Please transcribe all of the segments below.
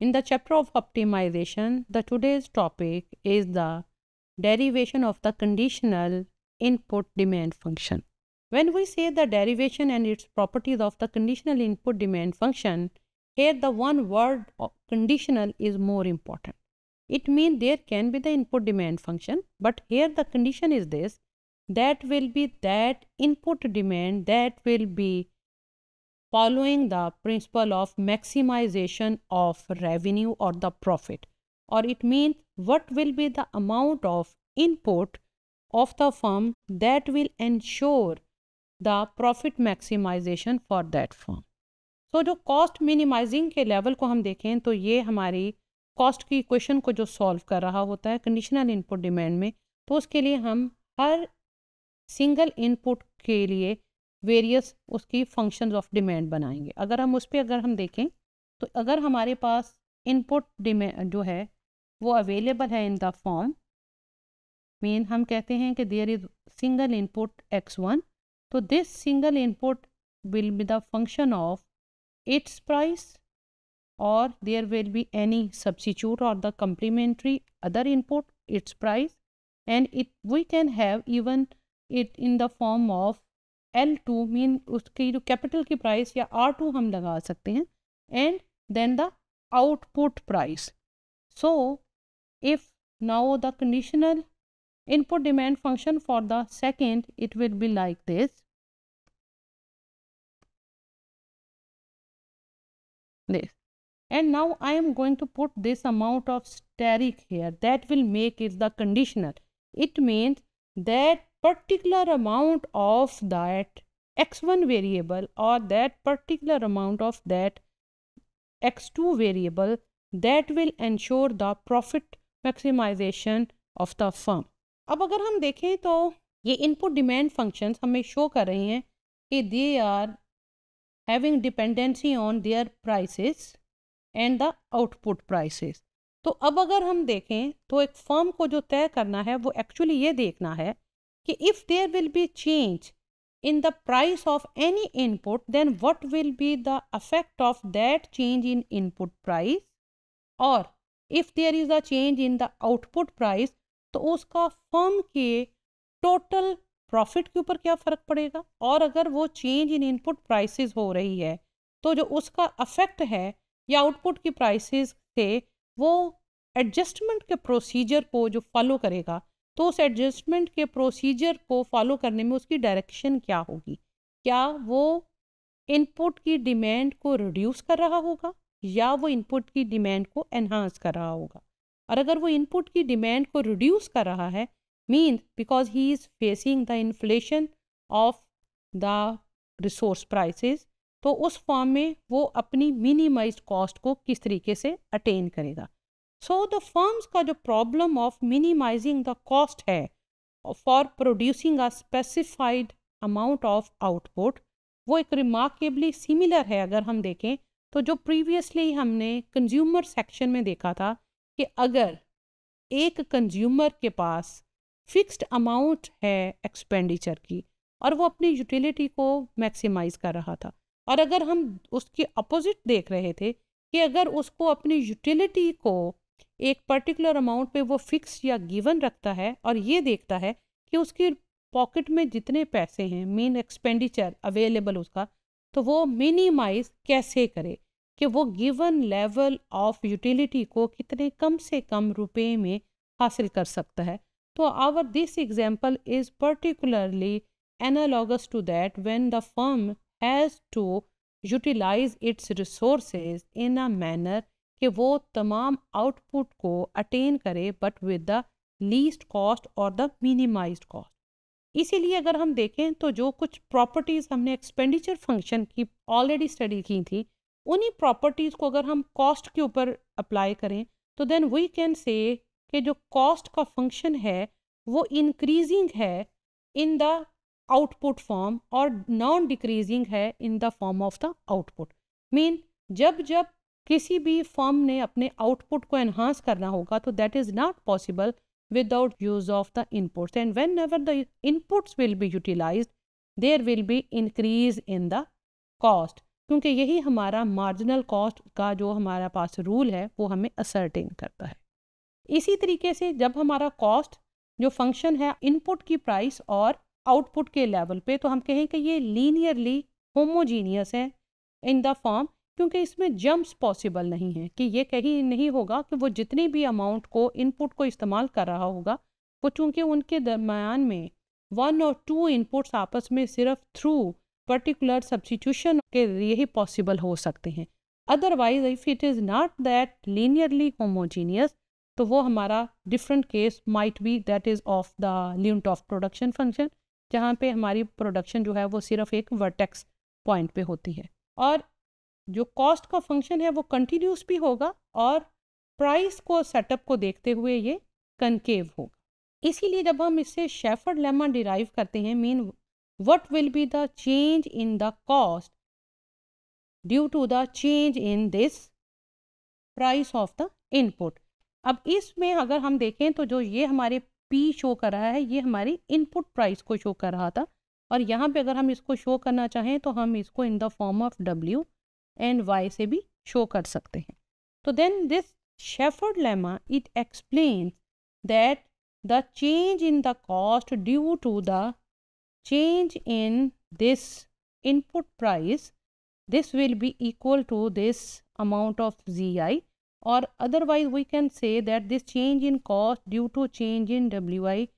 In the chapter of optimization, the today's topic is the derivation of the conditional input demand function. When we say the derivation and its properties of the conditional input demand function, here the one word conditional is more important. It means there can be the input demand function, but here the condition is this, that will be that input demand that will be following the principle of maximization of revenue और the profit और it mean what will be the amount of input of the firm that will ensure the profit maximization for that firm तो जो cost minimising के level को हम देखें तो ये हमारी कॉस्ट की क्वेश्चन को जो सॉल्व कर रहा होता है कंडीशनल इनपुट डिमांड में तो उसके लिए हम हर सिंगल इनपुट के लिए वेरियस उसकी फंक्शंस ऑफ डिमांड बनाएंगे अगर हम उस पर अगर हम देखें तो अगर हमारे पास इनपुट डिमांड जो है वो अवेलेबल है इन द फॉर्म मीन हम कहते हैं कि there is single input X one तो this single input will be the function of its price और there will be any substitute और the complementary other input its price and it we can have even it in the form of L two mean उसकी जो capital की price या are to हम लगा सकते हैं and then the output price so if now the conditional input demand function for the second it will be like this this and now I am going to put this amount of asterisk here that will make it the conditional it means that particular amount of that x1 variable or that particular amount of that x2 variable that will ensure the profit maximization of the firm अब अगर हम देखें तो ये input demand functions हमें show कर रहे हैं कि they are having dependency on their prices and the output prices तो अब अगर हम देखें तो एक फर्म को जो तय करना है वो एक्चुअली ये देखना है कि if there will be change in the price of any input then what will be the effect of that change in input price और if there is a change in the output price तो उसका firm के total profit के ऊपर क्या फ़र्क पड़ेगा और अगर वो चेंज इन इनपुट प्राइसेस हो रही है तो जो उसका अफेक्ट है या आउटपुट की प्राइसेस से वो एडजस्टमेंट के प्रोसीजर को जो फॉलो करेगा तो उस एडजस्टमेंट के प्रोसीजर को फॉलो करने में उसकी डायरेक्शन क्या होगी क्या वो इनपुट की डिमांड को रिड्यूस कर रहा होगा या वो इनपुट की डिमांड को एनहांस कर रहा होगा और अगर वो इनपुट की डिमांड को रिड्यूस कर रहा है means because he is facing the inflation of the resource prices तो उस फॉर्म में वो अपनी मिनिमाइज कॉस्ट को किस तरीके से अटेन करेगा सो द फर्म्स का जो problem of minimizing the cost है for producing a specified amount of output वो एक रिमार्केबली सिमिलर है अगर हम देखें तो जो प्रीवियसली हमने कंज्यूमर सेक्शन में देखा था कि अगर एक कंज्यूमर के पास फिक्स्ड अमाउंट है एक्सपेंडिचर की और वो अपनी यूटिलिटी को मैक्सिमाइज कर रहा था और अगर हम उसके अपोजिट देख रहे थे कि अगर उसको अपनी यूटिलिटी को एक पर्टिकुलर अमाउंट पे वो फिक्स या गिवन रखता है और ये देखता है कि उसकी पॉकेट में जितने पैसे हैं मेन एक्सपेंडिचर अवेलेबल उसका तो वो मिनिमाइज कैसे करे कि वो गिवन लेवल ऑफ यूटिलिटी को कितने कम से कम रुपए में हासिल कर सकता है तो our this example is particularly analogous to that when the firm has to utilize its resources in a manner कि वो तमाम आउटपुट को अटेन करे but with the least cost और द मिनिमाइज कॉस्ट इसीलिए अगर हम देखें तो जो कुछ प्रॉपर्टीज़ हमने एक्सपेंडिचर फंक्शन की ऑलरेडी स्टडी की थी उन्हीं प्रॉपर्टीज़ को अगर हम कॉस्ट के ऊपर अप्लाई करें तो देन वी कैन से कि जो कॉस्ट का फंक्शन है वो इंक्रीजिंग है इन द आउटपुट फॉर्म और नॉन डिक्रीजिंग है in the form of the output mean जब जब किसी भी फॉर्म ने अपने आउटपुट को एनहांस करना होगा तो that is not possible without use of the inputs and whenever the inputs will be utilize there will be increase in the cost क्योंकि यही हमारा मार्जिनल कॉस्ट का जो हमारा पास रूल है वो हमें असरटेन करता है इसी तरीके से जब हमारा कॉस्ट जो फंक्शन है इनपुट की प्राइस और आउटपुट के लेवल पे तो हम कहें कि ये लीनियरली होमोजीनियस है इन द फॉर्म क्योंकि इसमें जंप्स पॉसिबल नहीं है कि ये कहीं नहीं होगा कि वो जितनी भी अमाउंट को इनपुट को इस्तेमाल कर रहा होगा वो चूँकि उनके दरमियान में वन और टू इनपुट्स आपस में सिर्फ थ्रू पर्टिकुलर सब्सिट्यूशन के लिए ही पॉसिबल हो सकते हैं otherwise if it is not that linearly homogeneous तो वो हमारा different case might be that is of the limit of production function जहाँ पे हमारी प्रोडक्शन जो है वो सिर्फ एक वर्टेक्स पॉइंट पे होती है और जो कॉस्ट का फंक्शन है वो कंटिन्यूस भी होगा और प्राइस को सेटअप को देखते हुए ये कनकेव होगा इसीलिए जब हम इससे शेफर्ड लेमा डिराइव करते हैं mean what will be the change in the cost due to the change in this price of the input अब इसमें अगर हम देखें तो जो ये हमारे पी शो कर रहा है ये हमारी इनपुट प्राइस को शो कर रहा था और यहाँ पे अगर हम इसको शो करना चाहें तो हम इसको in the form of W and Y से भी शो कर सकते हैं तो then this Shephard lemma it explain that the change in the cost due to the change in this input price this will be equal to this amount of G I और otherwise we can say that this change in cost due to change in W I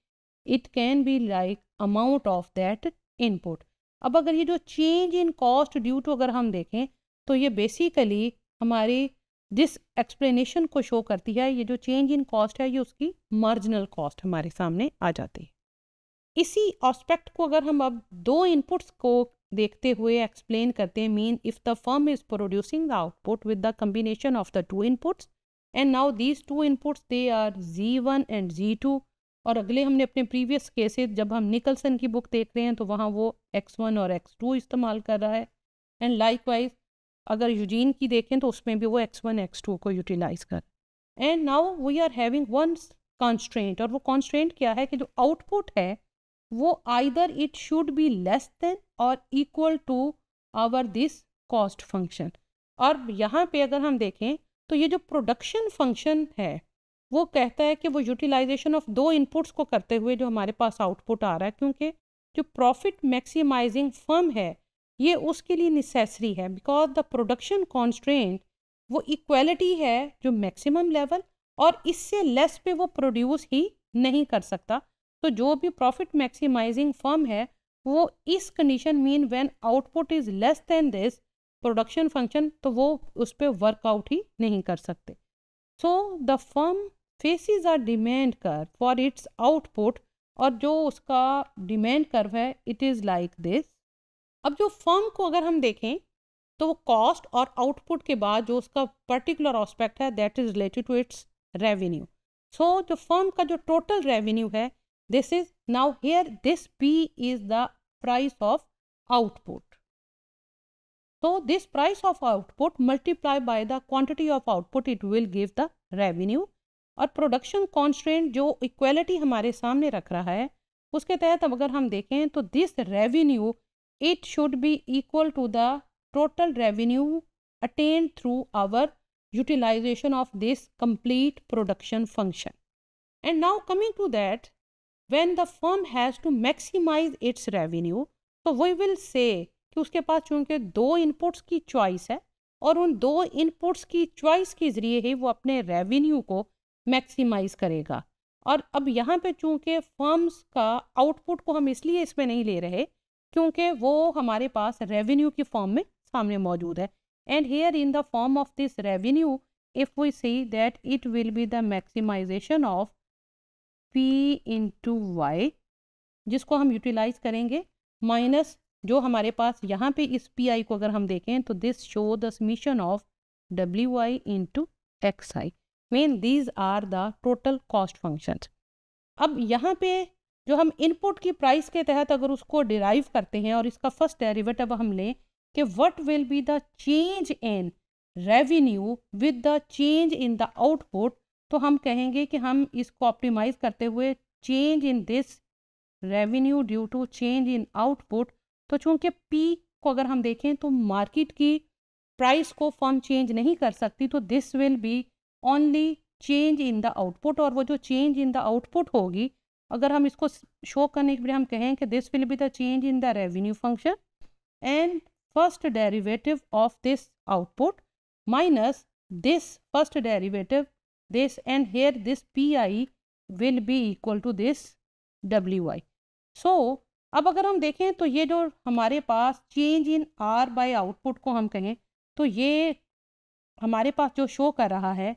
it can be like amount of that input अब अगर ये जो change in cost due to अगर हम देखें तो ये बेसिकली हमारी जिस एक्सप्लेनेशन को शो करती है ये जो चेंज इन कॉस्ट है ये उसकी मार्जिनल कॉस्ट हमारे सामने आ जाती है इसी ऑस्पेक्ट को अगर हम अब दो इनपुट्स को देखते हुए एक्सप्लेन करते हैं mean if the firm is producing the output with the combination of the two inputs and now these two inputs they are G one and G two और अगले हमने अपने प्रीवियस केसेस जब हम निकलसन की book देख रहे हैं तो वहाँ वो एक्स वन और एक्स टू इस्तेमाल कर रहा है एंड लाइक वाइज अगर यूजीन की देखें तो उसमें भी वो एक्स वन एक्स टू को यूटिलाइज कर and now we are having one constraint और वो कॉन्स्ट्रेंट क्या है कि जो आउटपुट है वो either it should be less than और equal to our this cost function और यहाँ पे अगर हम देखें तो ये जो प्रोडक्शन फंक्शन है वो कहता है कि वो यूटिलाइजेशन ऑफ दो इनपुट्स को करते हुए जो हमारे पास आउटपुट आ रहा है क्योंकि जो प्रॉफिट मैक्सिमाइजिंग फर्म है ये उसके लिए निसेसरी है बिकॉज द प्रोडक्शन कॉन्स्ट्रेंट वो इक्वलिटी है जो मैक्सिमम लेवल और इससे लेस पे वो प्रोड्यूस ही नहीं कर सकता तो जो भी प्रॉफिट मैक्सिमाइजिंग फर्म है वो इस condition mean when output is less than this production function तो वो उस पर वर्कआउट ही नहीं कर सकते so the firm faces our demand कर फॉर इट्स आउटपुट और जो उसका डिमेंड कर्व है इट इज़ लाइक दिस अब जो फर्म को अगर हम देखें तो वो कॉस्ट और आउटपुट के बाद जो उसका पर्टिकुलर ऑस्पेक्ट है that is related to its revenue so जो फर्म का जो टोटल रेवेन्यू है this is now here this P is the price of output so this price of output multiply by the quantity of output it will give the revenue और production constant जो equality हमारे सामने रख रहा है उसके तहत अब अगर हम देखें तो this revenue it should be equal to the total revenue attained through our utilization of this complete production function. And now coming to that, when the firm has to maximize its revenue, so we will say कि उसके पास चूँकि दो inputs की choice है और उन दो inputs की चॉइस के ज़रिए ही वो अपने रेवेन्यू को मैक्सिमाइज करेगा और अब यहाँ पे चूँकि फर्म्स का आउटपुट को हम इसलिए इसमें नहीं ले रहे क्योंकि वो हमारे पास रेवेन्यू की फॉर्म में सामने मौजूद है and here in the form of this revenue if we see that it will be the maximization of P into Y जिसको हम यूटिलाइज करेंगे माइनस जो हमारे पास यहाँ पे इस पी आई को अगर हम देखें तो this show the summation of W I into X I mean these are the total cost function अब यहाँ पे जो हम इनपुट की प्राइस के तहत अगर उसको डिराइव करते हैं और इसका फर्स्ट डेरिवेटिव हम लें कि what will be the change in revenue with the change in the output तो हम कहेंगे कि हम इसको ऑप्टिमाइज करते हुए change in this revenue due to change in output तो चूंकि पी को अगर हम देखें तो मार्केट की प्राइस को फर्म चेंज नहीं कर सकती तो this will be only change in the output और वो जो चेंज इन द आउटपुट होगी अगर हम इसको शो करने के लिए हम कहें कि this will be the change in the revenue function and first derivative of this output minus this first derivative this and here this P I will be equal to this W I so अब अगर हम देखें तो ये जो हमारे पास change in R by output को हम कहें तो ये हमारे पास जो शो कर रहा है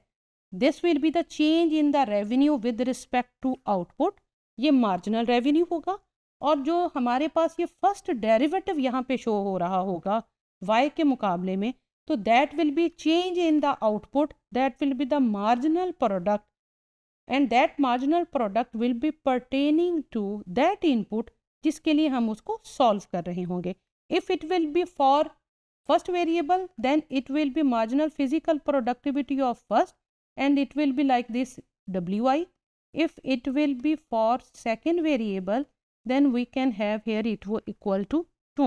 this will be the change in the revenue with respect to output ये मार्जिनल रेवेन्यू होगा और जो हमारे पास ये फर्स्ट डेरिवेटिव यहाँ पे शो हो रहा होगा वाई के मुकाबले में तो that will be change in the output that will be the marginal product and that marginal product will be pertaining to that input जिसके लिए हम उसको सॉल्व कर रहे होंगे if it will be for first variable then it will be marginal physical productivity of first and it will be like this W I if it will be for second variable then we can have here it वो equal to to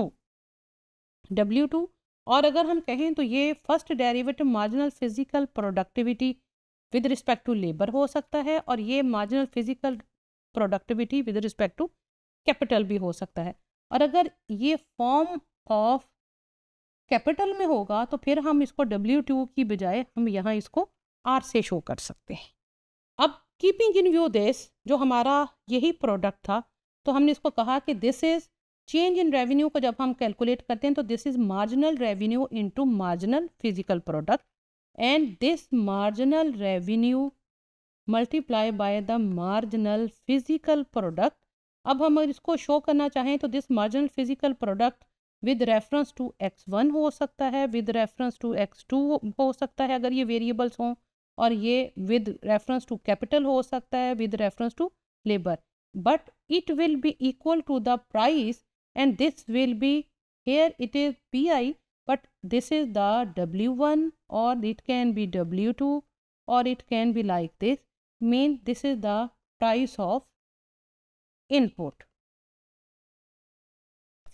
W2 two और अगर हम कहें तो ये first derivative marginal physical productivity with respect to labour हो सकता है और ये marginal physical productivity with respect to capital भी हो सकता है और अगर ये फॉर्म ऑफ कैपिटल में होगा तो फिर हम इसको W2 की बजाय हम यहाँ इसको R से शो कर सकते हैं अब कीपिंग इन व्यू दिस जो हमारा यही प्रोडक्ट था तो हमने इसको कहा कि this is change in revenue को जब हम कैलकुलेट करते हैं तो this is marginal revenue into marginal physical product and this marginal revenue multiply by the marginal physical product अब हम इसको शो करना चाहें तो this marginal physical product with reference to X one हो सकता है with reference to X two हो सकता है अगर ये वेरिएबल्स हों और ये विद रेफरेंस टू कैपिटल हो सकता है with reference to labour but it will be equal to the price and this will be here it is P I but this is the W one और it can be W two और it can be like this mean this is the price of input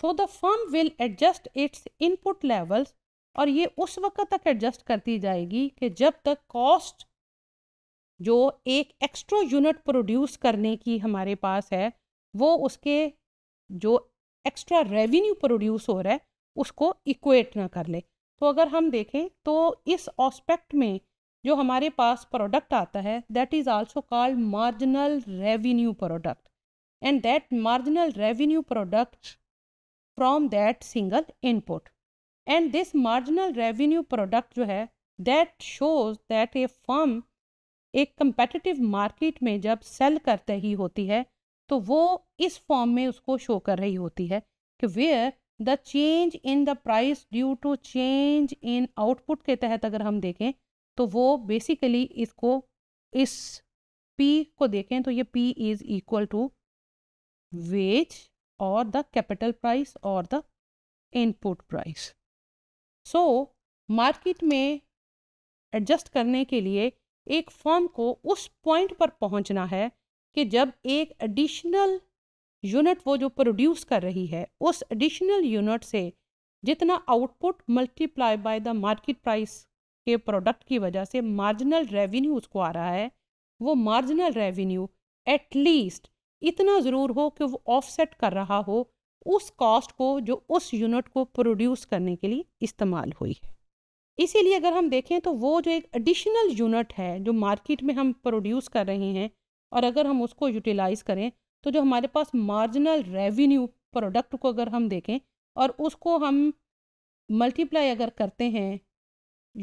so the firm will adjust its input levels और ये उस वक्त तक adjust करती जाएगी कि जब तक कॉस्ट जो एक एक्स्ट्रा यूनिट प्रोड्यूस करने की हमारे पास है वो उसके जो एक्स्ट्रा रेवेन्यू प्रोड्यूस हो रहा है उसको इक्वेट ना कर ले तो अगर हम देखें तो इस ऑस्पेक्ट में जो हमारे पास प्रोडक्ट आता है that is also called marginal revenue product and that marginal revenue product from that single input and this marginal revenue product जो है that shows that a firm एक कंपेटिटिव मार्केट में जब सेल करते ही होती है तो वो इस फॉर्म में उसको शो कर रही होती है कि where the change in the price due to change in output के तहत अगर हम देखें तो वो बेसिकली इसको इस पी को देखें तो ये P is equal to wage और द कैपिटल प्राइस और the input price so so, market में एडजस्ट करने के लिए एक फॉर्म को उस पॉइंट पर पहुंचना है कि जब एक एडिशनल यूनिट वो जो प्रोड्यूस कर रही है उस एडिशनल यूनिट से जितना output multiply by the market price के प्रोडक्ट की वजह से मार्जिनल रेवेन्यू उसको आ रहा है वो मार्जिनल रेवेन्यू एटलीस्ट इतना ज़रूर हो कि वो ऑफसेट कर रहा हो उस कॉस्ट को जो उस यूनिट को प्रोड्यूस करने के लिए इस्तेमाल हुई है इसीलिए अगर हम देखें तो वो जो एक एडिशनल यूनिट है जो मार्केट में हम प्रोड्यूस कर रहे हैं और अगर हम उसको यूटिलाइज़ करें तो जो हमारे पास मार्जिनल रेवेन्यू प्रोडक्ट को अगर हम देखें और उसको हम मल्टीप्लाई अगर करते हैं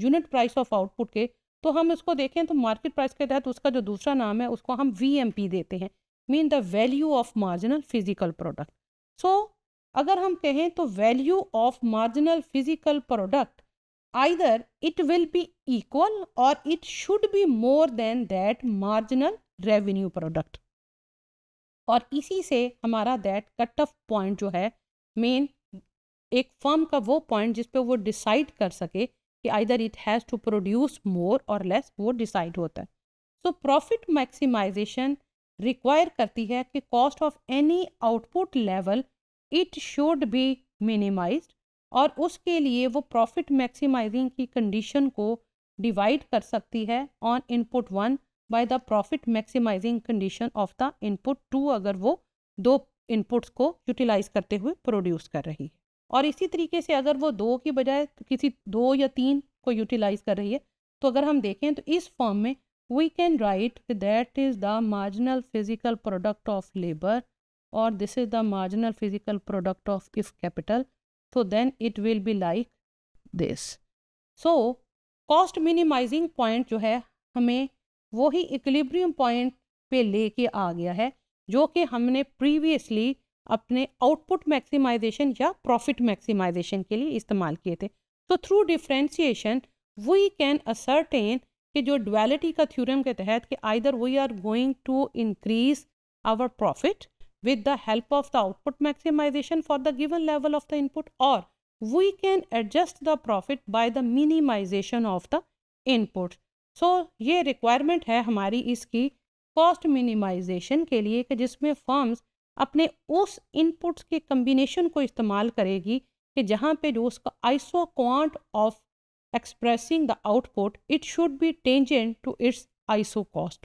यूनिट प्राइस ऑफ आउटपुट के तो हम उसको देखें तो मार्केट प्राइस के तहत उसका जो दूसरा नाम है उसको हम वी देते हैं mean the value of marginal physical product so अगर हम कहें तो value of marginal physical product either it will be equal और it should be more than that marginal revenue product और इसी से हमारा दैट कट ऑफ पॉइंट जो है मेन एक फर्म का वो पॉइंट जिस पे वो डिसाइड कर सके कि either it has to produce more और लेस वो डिसाइड होता है सो प्रॉफिट मैक्सिमाइजेशन रिक्वायर करती है कि cost of any output level it should be minimise और उसके लिए वो प्रॉफिट मैक्सिमाइजिंग की कंडीशन को डिवाइड कर सकती है on input one by the profit maximising condition of the input two अगर वो दो इनपुट्स को यूटिलाइज करते हुए प्रोड्यूस कर रही है और इसी तरीके से अगर वो दो की बजाय किसी दो या तीन को यूटिलाइज कर रही है तो अगर हम देखें तो इस फॉर्म में we can write that is the marginal physical product of labor or this is the marginal physical product of if capital so then it will be like this so cost minimizing point jo hai hame wahi equilibrium point pe leke aa gaya hai jo ki humne previously अपने output maximization या profit maximization के लिए इस्तेमाल किए थे so through differentiation we can ascertain कि जो duality का थ्योरम के तहत कि either we are going to increase our profit with the help of the output maximisation for the given level of the input और we can adjust the profit by the minimisation of the input so ये requirement है हमारी इसकी cost minimisation के लिए कि जिसमें firms अपने उस इनपुट्स के कम्बिनेशन को इस्तेमाल करेगी कि जहाँ पे जो उसका isoquant of expressing the output, it should be tangent to its ISO cost.